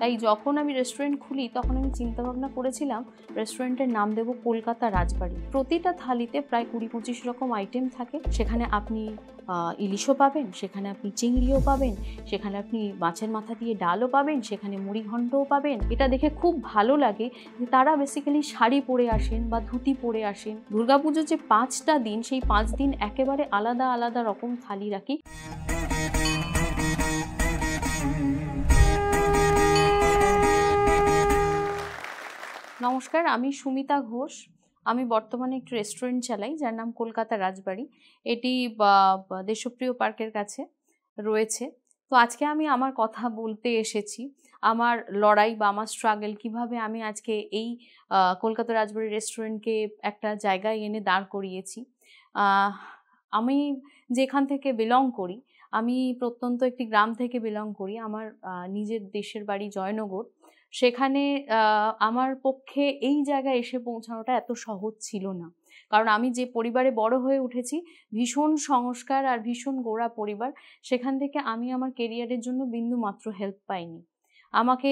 তাই যখন আমি রেস্টুরেন্ট খুলি তখন আমি চিন্তা ভাবনা করেছিলাম রেস্টুরেন্টের নাম দেব কলকাতা রাজবাড়ি প্রতিটা থালিতে প্রায় কুড়ি পঁচিশ রকম আইটেম থাকে সেখানে আপনি ইলিশও পাবেন সেখানে আপনি চিংড়িও পাবেন সেখানে আপনি মাছের মাথা দিয়ে ডালও পাবেন সেখানে মুড়িঘণ্ডও পাবেন এটা দেখে খুব ভালো লাগে যে তারা বেসিক্যালি শাড়ি পরে আসেন বা ধুতি পরে আসেন দুর্গাপুজোর যে পাঁচটা দিন সেই পাঁচ দিন একেবারে আলাদা আলাদা রকম থালি রাখি নমস্কার আমি সুমিতা ঘোষ আমি বর্তমানে একটি রেস্টুরেন্ট চালাই যার নাম কলকাতা রাজবাড়ি এটি দেশপ্রিয় পার্কের কাছে রয়েছে তো আজকে আমি আমার কথা বলতে এসেছি আমার লড়াই বা আমার স্ট্রাগল কিভাবে আমি আজকে এই কলকাতা রাজবাড়ি রেস্টুরেন্টকে একটা জায়গায় এনে দাঁড় করিয়েছি আমি যেখান থেকে বিলং করি আমি প্রত্যন্ত একটি গ্রাম থেকে বিলং করি আমার নিজের দেশের বাড়ি জয়নগর সেখানে আমার পক্ষে এই জায়গায় এসে পৌঁছানোটা এত সহজ ছিল না কারণ আমি যে পরিবারে বড় হয়ে উঠেছি ভীষণ সংস্কার আর ভীষণ গোড়া পরিবার সেখান থেকে আমি আমার কেরিয়ারের জন্য বিন্দু মাত্র হেল্প পাইনি আমাকে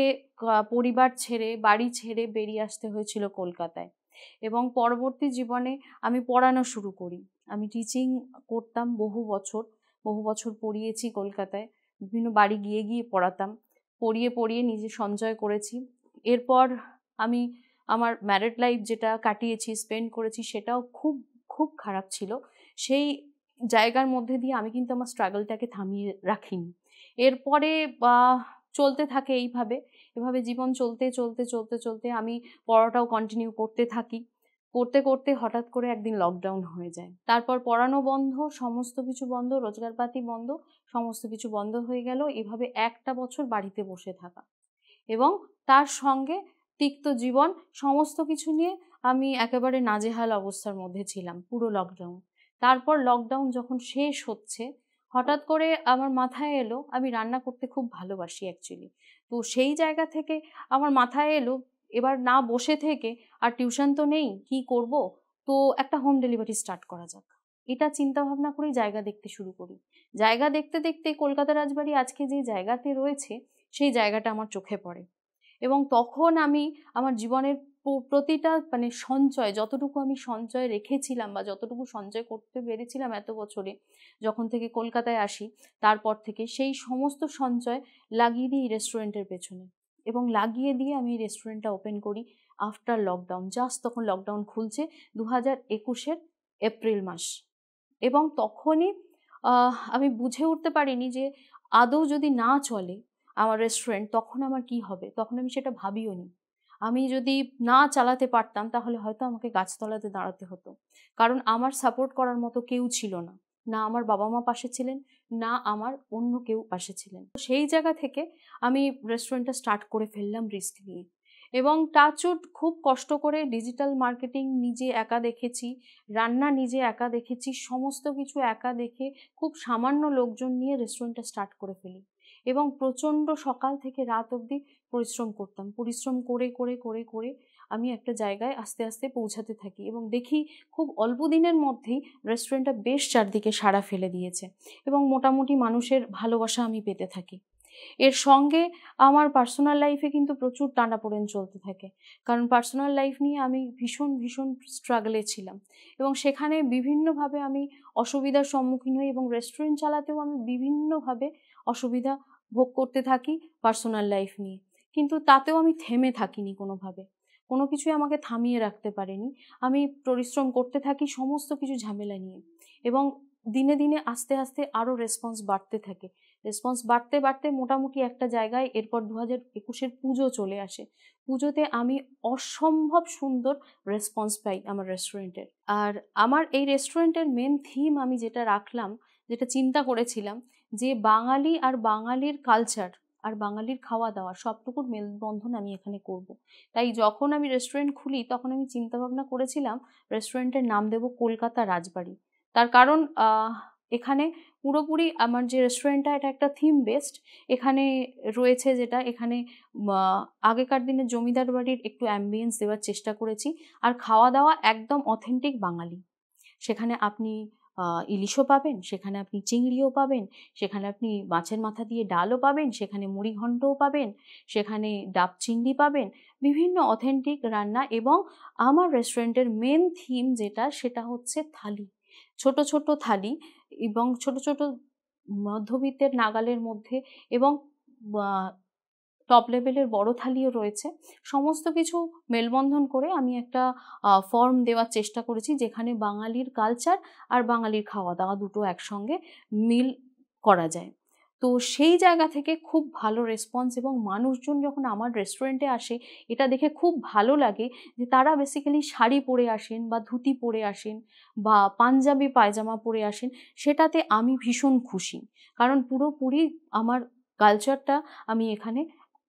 পরিবার ছেড়ে বাড়ি ছেড়ে বেরিয়ে আসতে হয়েছিল কলকাতায় এবং পরবর্তী জীবনে আমি পড়ানো শুরু করি আমি টিচিং করতাম বহু বছর বহু বছর পড়িয়েছি কলকাতায় বিভিন্ন বাড়ি গিয়ে গিয়ে পড়াতাম পড়িয়ে পড়িয়ে নিজে সঞ্চয় করেছি এরপর আমি আমার ম্যারেড লাইফ যেটা কাটিয়েছি স্পেন্ড করেছি সেটাও খুব খুব খারাপ ছিল সেই জায়গার মধ্যে দিয়ে আমি কিন্তু আমার স্ট্রাগলটাকে থামিয়ে রাখিনি এরপরে বা চলতে থাকে এইভাবে এভাবে জীবন চলতে চলতে চলতে চলতে আমি পড়াটাও কন্টিনিউ করতে থাকি করতে করতে হঠাৎ করে একদিন লকডাউন হয়ে যায় তারপর পড়ানো বন্ধ সমস্ত কিছু বন্ধ রোজগারপাতি বন্ধ সমস্ত কিছু বন্ধ হয়ে গেল এভাবে একটা বছর বাড়িতে বসে থাকা এবং তার সঙ্গে তিক্ত জীবন সমস্ত কিছু নিয়ে আমি একেবারে নাজেহাল অবস্থার মধ্যে ছিলাম পুরো লকডাউন তারপর লকডাউন যখন শেষ হচ্ছে হঠাৎ করে আমার মাথায় এলো আমি রান্না করতে খুব ভালোবাসি অ্যাকচুয়ালি তো সেই জায়গা থেকে আমার মাথায় এলো এবার না বসে থেকে আর টিউশন তো নেই কি করব তো একটা হোম ডেলিভারি স্টার্ট করা যাক এটা চিন্তা ভাবনা করেই জায়গা দেখতে শুরু করি জায়গা দেখতে দেখতে কলকাতা রাজবাড়ি আজকে যে জায়গাতে রয়েছে সেই জায়গাটা আমার চোখে পড়ে এবং তখন আমি আমার জীবনের প্রতিটা মানে সঞ্চয় যতটুকু আমি সঞ্চয় রেখেছিলাম বা যতটুকু সঞ্চয় করতে পেরেছিলাম এত বছরে যখন থেকে কলকাতায় আসি তারপর থেকে সেই সমস্ত সঞ্চয় লাগিয়ে দিই রেস্টুরেন্টের পেছনে এবং লাগিয়ে দিয়ে আমি রেস্টুরেন্টটা ওপেন করি আফটার লকডাউন জাস্ট তখন লকডাউন খুলছে দু হাজার একুশের এপ্রিল মাস এবং তখনই আমি বুঝে উঠতে পারিনি যে আদৌ যদি না চলে আমার রেস্টুরেন্ট তখন আমার কি হবে তখন আমি সেটা ভাবিও নি আমি যদি না চালাতে পারতাম তাহলে হয়তো আমাকে গাছতলাতে দাঁড়াতে হতো কারণ আমার সাপোর্ট করার মতো কেউ ছিল না না আমার বাবা মা পাশে ছিলেন না আমার অন্য কেউ পাশে ছিলেন সেই জায়গা থেকে আমি রেস্টুরেন্টটা স্টার্ট করে ফেললাম রিস্ক নিয়ে এবং টাচউড খুব কষ্ট করে ডিজিটাল মার্কেটিং নিজে একা দেখেছি রান্না নিজে একা দেখেছি সমস্ত কিছু একা দেখে খুব সামান্য লোকজন নিয়ে রেস্টুরেন্টটা স্টার্ট করে ফেলি এবং প্রচণ্ড সকাল থেকে রাত অবধি পরিশ্রম করতাম পরিশ্রম করে করে করে করে আমি একটা জায়গায় আস্তে আস্তে পৌঁছাতে থাকি এবং দেখি খুব অল্প দিনের মধ্যেই রেস্টুরেন্টটা বেশ চারদিকে সাড়া ফেলে দিয়েছে এবং মোটামুটি মানুষের ভালোবাসা আমি পেতে থাকি এর সঙ্গে আমার পার্সোনাল লাইফে কিন্তু প্রচুর টানাপোড়েন চলতে থাকে কারণ পার্সোনাল লাইফ নিয়ে আমি ভীষণ ভীষণ স্ট্রাগলে ছিলাম এবং সেখানে বিভিন্নভাবে আমি অসুবিধার সম্মুখীন হই এবং রেস্টুরেন্ট চালাতেও আমি বিভিন্নভাবে অসুবিধা ভোগ করতে থাকি পার্সোনাল লাইফ নিয়ে কিন্তু তাতেও আমি থেমে থাকিনি কোনোভাবে কোনো কিছুই আমাকে থামিয়ে রাখতে পারেনি আমি পরিশ্রম করতে থাকি সমস্ত কিছু ঝামেলা নিয়ে এবং দিনে দিনে আস্তে আস্তে আরও রেসপন্স বাড়তে থাকে রেসপন্স বাড়তে বাড়তে মোটামুটি একটা জায়গায় এরপর দু হাজার একুশের পুজো চলে আসে পুজোতে আমি অসম্ভব সুন্দর রেসপন্স পাই আমার রেস্টুরেন্টের আর আমার এই রেস্টুরেন্টের মেন থিম আমি যেটা রাখলাম যেটা চিন্তা করেছিলাম যে বাঙালি আর বাঙালির কালচার আর বাঙালির খাওয়া দাওয়া সবটুকুর মেলবন্ধন আমি এখানে করব। তাই যখন আমি রেস্টুরেন্ট খুলি তখন আমি চিন্তাভাবনা করেছিলাম রেস্টুরেন্টের নাম দেব কলকাতা রাজবাড়ি তার কারণ এখানে পুরোপুরি আমার যে রেস্টুরেন্টটা এটা একটা থিম বেস্ট এখানে রয়েছে যেটা এখানে আগেকার দিনে জমিদার বাড়ির একটু অ্যাম্বিয়েন্স দেওয়ার চেষ্টা করেছি আর খাওয়া দাওয়া একদম অথেন্টিক বাঙালি সেখানে আপনি ইলিশও পাবেন সেখানে আপনি চিংড়িও পাবেন সেখানে আপনি মাছের মাথা দিয়ে ডালও পাবেন সেখানে মুড়িঘণ্টও পাবেন সেখানে ডাব চিংড়ি পাবেন বিভিন্ন অথেন্টিক রান্না এবং আমার রেস্টুরেন্টের মেন থিম যেটা সেটা হচ্ছে থালি ছোট ছোট থালি এবং ছোট ছোট মধ্যবিত্তের নাগালের মধ্যে এবং টপ লেভেলের বড় থালিও রয়েছে সমস্ত কিছু মেলবন্ধন করে আমি একটা ফর্ম দেওয়ার চেষ্টা করেছি যেখানে বাঙালির কালচার আর বাঙালির খাওয়া দাওয়া দুটো একসঙ্গে মিল করা যায় তো সেই জায়গা থেকে খুব ভালো রেসপন্স এবং মানুষজন যখন আমার রেস্টুরেন্টে আসে এটা দেখে খুব ভালো লাগে যে তারা বেসিক্যালি শাড়ি পরে আসেন বা ধুতি পরে আসেন বা পাঞ্জাবি পায়জামা পরে আসেন সেটাতে আমি ভীষণ খুশি কারণ পুরোপুরি আমার কালচারটা আমি এখানে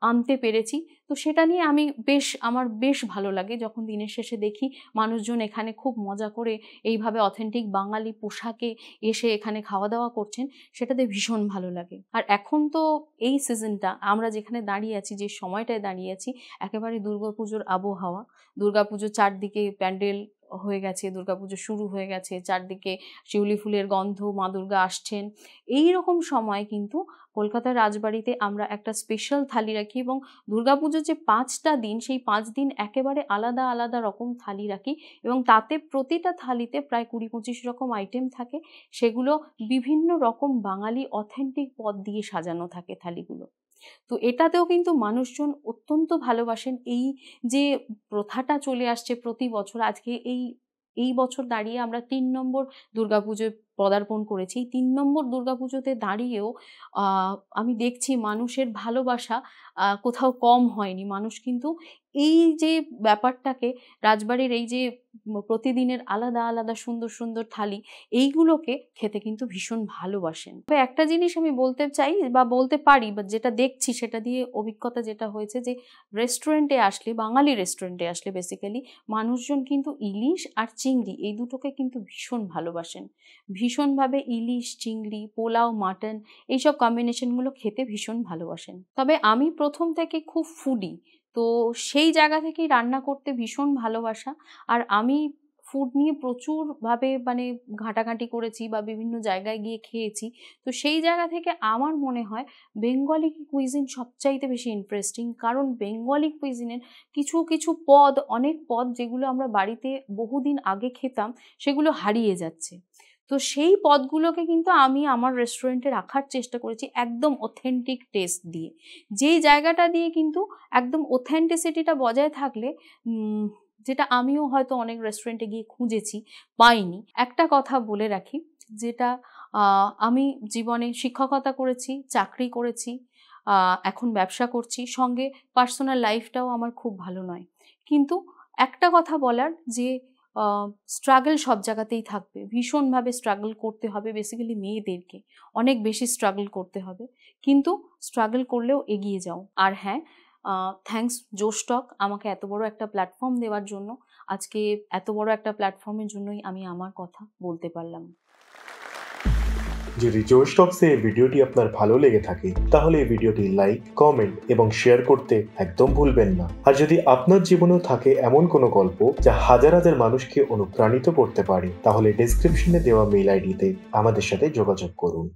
আনতে পেরেছি তো সেটা নিয়ে আমি বেশ আমার বেশ ভালো লাগে যখন দিনের শেষে দেখি মানুষজন এখানে খুব মজা করে এইভাবে অথেন্টিক বাঙালি পোশাকে এসে এখানে খাওয়া দাওয়া করছেন সেটাতে ভীষণ ভালো লাগে আর এখন তো এই সিজনটা আমরা যেখানে দাঁড়িয়ে আছি যে সময়টায় দাঁড়িয়ে আছি একেবারে দুর্গাপুজোর আবহাওয়া দুর্গাপুজোর চারদিকে প্যান্ডেল হয়ে গেছে দুর্গাপুজো শুরু হয়ে গেছে চারদিকে শিউলি ফুলের গন্ধ মা দুর্গা আসছেন এই রকম সময় কিন্তু কলকাতার রাজবাড়িতে আমরা একটা স্পেশাল থালি রাখি এবং দুর্গাপুজোর যে পাঁচটা দিন সেই পাঁচ দিন একেবারে আলাদা আলাদা রকম থালি রাখি এবং তাতে প্রতিটা থালিতে প্রায় কুড়ি পঁচিশ রকম আইটেম থাকে সেগুলো বিভিন্ন রকম বাঙালি অথেন্টিক পদ দিয়ে সাজানো থাকে থালিগুলো তো এটাতেও কিন্তু মানুষজন অত্যন্ত ভালোবাসেন এই যে প্রথাটা চলে আসছে প্রতি বছর আজকে এই এই বছর দাঁড়িয়ে আমরা তিন নম্বর দুর্গাপুজোয় পদার্পণ করেছি তিন নম্বর দুর্গাপুজোতে দাঁড়িয়েও আমি দেখছি মানুষের ভালোবাসা কোথাও কম হয়নি মানুষ কিন্তু এই যে ব্যাপারটাকে রাজবাড়ির এই যে প্রতিদিনের আলাদা আলাদা সুন্দর সুন্দর থালি এইগুলোকে খেতে কিন্তু ভীষণ ভালোবাসেন তবে একটা জিনিস আমি বলতে চাই বা বলতে পারি বা যেটা দেখছি সেটা দিয়ে অভিজ্ঞতা যেটা হয়েছে যে রেস্টুরেন্টে আসলে বাঙালি রেস্টুরেন্টে আসলে বেসিক্যালি মানুষজন কিন্তু ইলিশ আর চিংড়ি এই দুটোকে কিন্তু ভীষণ ভালোবাসেন ভীষণভাবে ইলিশ চিংড়ি পোলাও মাটন এইসব কম্বিনেশনগুলো খেতে ভীষণ ভালোবাসেন তবে আমি প্রথম থেকে খুব ফুডি তো সেই জায়গা থেকেই রান্না করতে ভীষণ ভালোবাসা আর আমি ফুড নিয়ে প্রচুরভাবে মানে ঘাঁটাঘাঁটি করেছি বা বিভিন্ন জায়গায় গিয়ে খেয়েছি তো সেই জায়গা থেকে আমার মনে হয় বেঙ্গলি কুইজিন সবচাইতে বেশি ইন্টারেস্টিং কারণ বেঙ্গলি কুইজিনের কিছু কিছু পদ অনেক পদ যেগুলো আমরা বাড়িতে বহুদিন আগে খেতাম সেগুলো হারিয়ে যাচ্ছে তো সেই পদগুলোকে কিন্তু আমি আমার রেস্টুরেন্টে রাখার চেষ্টা করেছি একদম অথেন্টিক টেস্ট দিয়ে যেই জায়গাটা দিয়ে কিন্তু একদম অথেন্টিসিটিটা বজায় থাকলে যেটা আমিও হয়তো অনেক রেস্টুরেন্টে গিয়ে খুঁজেছি পাইনি একটা কথা বলে রাখি যেটা আমি জীবনে শিক্ষকতা করেছি চাকরি করেছি এখন ব্যবসা করছি সঙ্গে পার্সোনাল লাইফটাও আমার খুব ভালো নয় কিন্তু একটা কথা বলার যে স্ট্রাগল সব জায়গাতেই থাকবে ভীষণভাবে স্ট্রাগল করতে হবে বেসিক্যালি মেয়েদেরকে অনেক বেশি স্ট্রাগল করতে হবে কিন্তু স্ট্রাগল করলেও এগিয়ে যাও আর হ্যাঁ থ্যাংকস জোস্টক আমাকে এত বড় একটা প্ল্যাটফর্ম দেওয়ার জন্য আজকে এত বড় একটা প্ল্যাটফর্মের জন্যই আমি আমার কথা বলতে পারলাম যদি জোশ টপসে এই ভিডিওটি আপনার ভালো লেগে থাকে তাহলে এই ভিডিওটি লাইক কমেন্ট এবং শেয়ার করতে একদম ভুলবেন না আর যদি আপনার জীবনেও থাকে এমন কোনো গল্প যা হাজার হাজার মানুষকে অনুপ্রাণিত করতে পারে তাহলে ডিসক্রিপশনে দেওয়া মেল আইডিতে আমাদের সাথে যোগাযোগ করুন